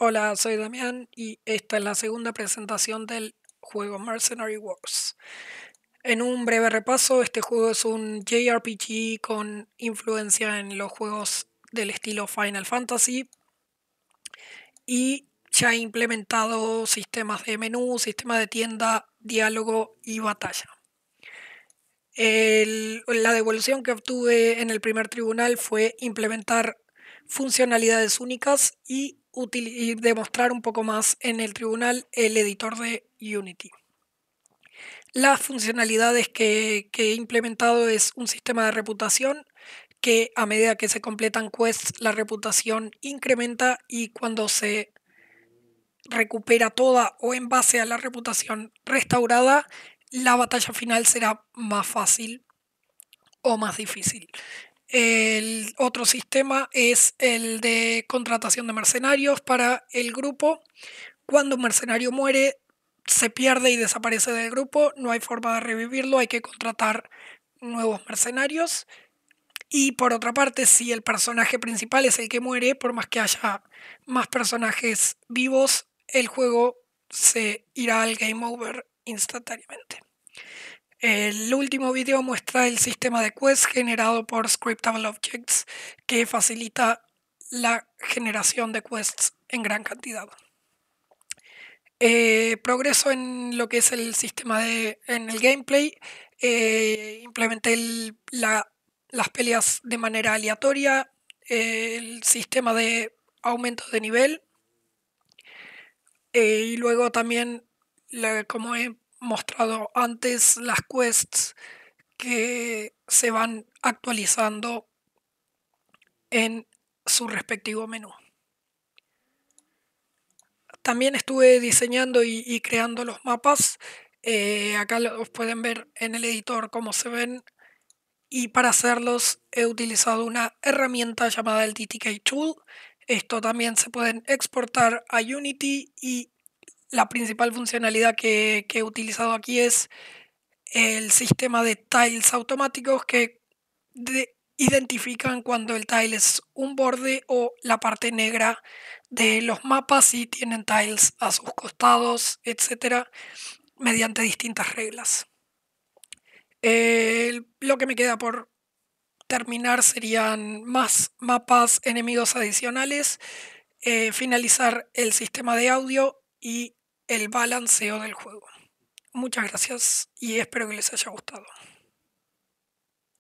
Hola, soy Damián y esta es la segunda presentación del juego Mercenary Wars. En un breve repaso, este juego es un JRPG con influencia en los juegos del estilo Final Fantasy y ya ha implementado sistemas de menú, sistema de tienda, diálogo y batalla. la devolución que obtuve en el primer tribunal fue implementar funcionalidades únicas y y demostrar un poco más en el tribunal el editor de Unity. Las funcionalidades que, que he implementado es un sistema de reputación que a medida que se completan quests la reputación incrementa y cuando se recupera toda o en base a la reputación restaurada, la batalla final será más fácil o más difícil. El otro sistema es el de contratación de mercenarios para el grupo. Cuando un mercenario muere, se pierde y desaparece del grupo, no hay forma de revivirlo, hay que contratar nuevos mercenarios. Y por otra parte, si el personaje principal es el que muere, por más que haya más personajes vivos, el juego se irá al game over instantáneamente. El último video muestra el sistema de quests generado por Scriptable Objects que facilita la generación de quests en gran cantidad. Eh, progreso en lo que es el sistema de en el gameplay. Eh, implementé las peleas de manera aleatoria, el sistema de aumento de nivel eh, y luego también, como he mostrado antes las quests que se van actualizando en su respectivo menú. También estuve diseñando y, creando los mapas. Eh, acá los pueden ver en el editor cómo se ven. Y para hacerlos he utilizado una herramienta llamada el TTK Tool. Esto también se pueden exportar a Unity y la principal funcionalidad que, he utilizado aquí es el sistema de tiles automáticos que identifican cuando el tile es un borde o la parte negra de los mapas y tienen tiles a sus costados, etcétera, mediante distintas reglas. lo que me queda por terminar serían más mapas enemigos adicionales, eh, finalizar el sistema de audio y el balanceo del juego. Muchas gracias y espero que les haya gustado.